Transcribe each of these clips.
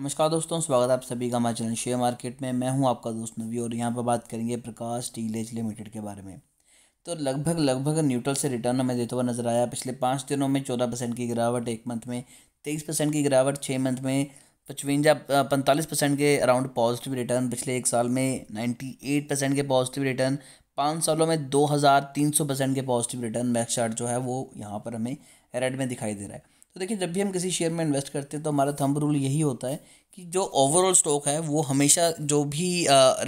नमस्कार दोस्तों स्वागत है आप सभी का हमारे चैनल शेयर मार्केट में मैं हूं आपका दोस्त नवी और यहां पर बात करेंगे प्रकाश स्टीलेज लिमिटेड के बारे में तो लगभग लगभग न्यूट्रल से रिटर्न हमें देता हुआ नजर आया पिछले पाँच दिनों में चौदह परसेंट की गिरावट एक मंथ में तेईस परसेंट की गिरावट छः मंथ में पचवंजा पैंतालीस परसेंट के अराउंड पॉजिटिव रिटर्न पिछले एक साल में नाइन्टी एट परसेंट के पॉजिटिव रिटर्न पाँच सालों में दो हज़ार तीन सौ परसेंट के पॉजिटिव रिटर्न मैक्स चार्ट जो है वो यहाँ पर हमें रेड में दिखाई दे रहा है तो देखिए जब भी हम किसी शेयर में इन्वेस्ट करते हैं तो हमारा थंब रूल यही होता है कि जो ओवरऑल स्टॉक है वो हमेशा जो भी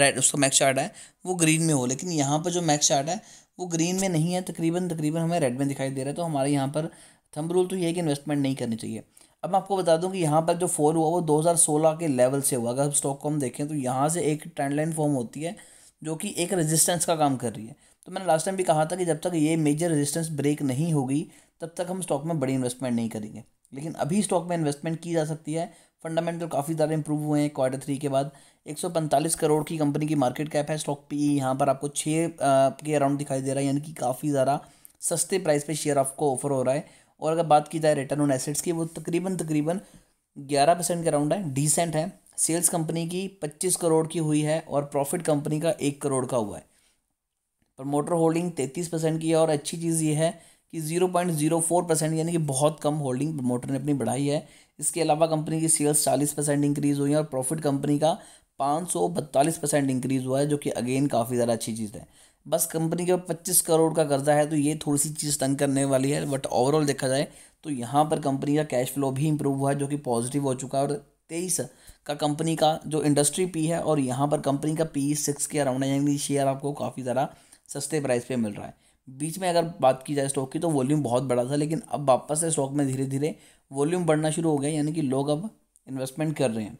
रेड उसका मैक्स चार्ट है वो ग्रीन में हो लेकिन यहाँ पर जो मैक्स चार्ट है वो ग्रीन में नहीं है तकरीबन तकरीबन हमें रेड में दिखाई दे रहा है तो हमारे यहाँ पर थंब रूल तो ये है कि इन्वेस्टमेंट नहीं करनी चाहिए अब मैं आपको बता दूं कि यहाँ पर जो फॉल हुआ वो 2016 के लेवल से हुआ अगर हम स्टॉक को हम देखें तो यहाँ से एक ट्रेंड लाइन फॉर्म होती है जो कि एक रेजिस्टेंस का काम कर रही है तो मैंने लास्ट टाइम भी कहा था कि जब तक ये मेजर रेजिस्टेंस ब्रेक नहीं होगी तब तक हम स्टॉक में बड़ी इन्वेस्टमेंट नहीं करेंगे लेकिन अभी स्टॉक में इन्वेस्टमेंट की जा सकती है फंडामेंटल काफ़ी ज़्यादा इंप्रूव हुए हैं क्वार्टर थ्री के बाद एक करोड़ की कंपनी की मार्केट कैप है स्टॉक पी e। यहाँ पर आपको छः के अराउंड दिखाई दे रहा है यानी कि काफ़ी ज़्यादा सस्ते प्राइस पे शेयर आपको ऑफर हो रहा है और अगर बात की जाए रिटर्न ऑन एसेट्स की वो तकरीबन तकरीबन ग्यारह परसेंट के अराउंड है डिसेंट है सेल्स कंपनी की पच्चीस करोड़ की हुई है और प्रॉफिट कंपनी का एक करोड़ का हुआ है प्रमोटर होल्डिंग तैंतीस परसेंट की है और अच्छी चीज़ ये है कि 0.04 परसेंट यानी कि बहुत कम होल्डिंग प्रमोटर ने अपनी बढ़ाई है इसके अलावा कंपनी की सेल्स 40 परसेंट इंक्रीज़ हुई है और प्रॉफिट कंपनी का पाँच सौ बत्तालीस परसेंट इंक्रीज़ हुआ है जो कि अगेन काफ़ी ज़्यादा अच्छी चीज़ है बस कंपनी के पच्चीस करोड़ का कर्जा है तो ये थोड़ी सी चीज़ तंग करने वाली है बट ओवरऑल देखा जाए तो यहाँ पर कंपनी का कैश फ्लो भी इंप्रूव हुआ है जो कि पॉजिटिव हो चुका है और तेईस का कंपनी का जो इंडस्ट्री पी है और यहाँ पर कंपनी का पी सिक्स के अराउंड यानी शेयर आपको काफ़ी ज़्यादा सस्ते प्राइस पे मिल रहा है बीच में अगर बात की जाए स्टॉक की तो वॉल्यूम बहुत बड़ा था लेकिन अब वापस से स्टॉक में धीरे धीरे वॉल्यूम बढ़ना शुरू हो गया यानी कि लोग अब इन्वेस्टमेंट कर रहे हैं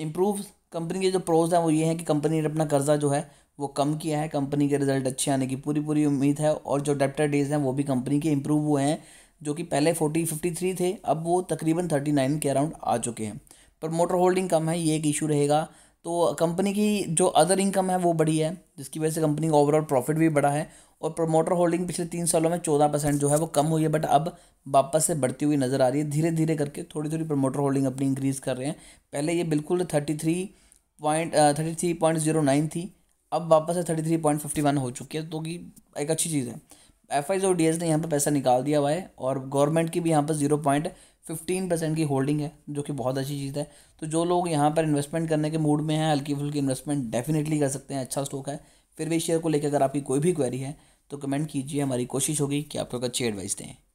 इम्प्रूव कंपनी के जो प्रोज हैं वो ये हैं कि कंपनी ने अपना कर्जा जो है वो कम किया है कंपनी के रिजल्ट अच्छे आने की पूरी पूरी उम्मीद है और जो डेप्टर डेज हैं वो भी कंपनी के इम्प्रूव हुए हैं जो कि पहले फोर्टी फिफ्टी थ्री थे अब वो तकरीबन थर्टी नाइन के अराउंड आ चुके हैं पर मोटर होल्डिंग कम है ये एक इशू रहेगा तो कंपनी की जो अदर इनकम है वो बढ़ी है जिसकी वजह से कंपनी का ओवरऑल प्रॉफिट भी बढ़ा है और प्रोमोटर होल्डिंग पिछले तीन सालों में चौदह परसेंट जो है वो कम हुई है बट अब वापस से बढ़ती हुई नज़र आ रही है धीरे धीरे करके थोड़ी थोड़ी प्रोमोटर होल्डिंग अपनी इंक्रीज़ कर रहे हैं पहले ये बिल्कुल thirty three point thirty three point zero nine थी अब वापस से thirty three point fifty one हो चुकी है तो कि एक अच्छी चीज़ है एफ आई और डी एस ने यहाँ पर पैसा निकाल दिया हुआ है और गवर्नमेंट की भी यहाँ पर जीरो पॉइंट फिफ्टीन परसेंट की होल्डिंग है जो कि बहुत अच्छी चीज़ है तो जो लोग यहाँ पर इन्वेस्टमेंट करने के मूड में हैं हल्की फुल्की इन्वेस्टमेंट डेफिनेटली कर सकते हैं अच्छा स्टॉक है फिर भी शेयर को लेकर अगर आपकी कोई भी क्वेरी है तो कमेंट कीजिए हमारी कोशिश होगी कि आप लोग अच्छी एडवाइस दें